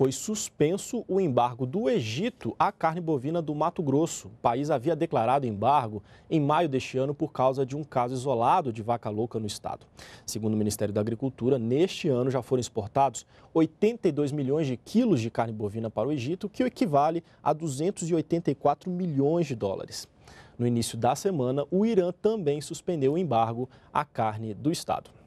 foi suspenso o embargo do Egito à carne bovina do Mato Grosso. O país havia declarado embargo em maio deste ano por causa de um caso isolado de vaca louca no estado. Segundo o Ministério da Agricultura, neste ano já foram exportados 82 milhões de quilos de carne bovina para o Egito, que equivale a 284 milhões de dólares. No início da semana, o Irã também suspendeu o embargo à carne do estado.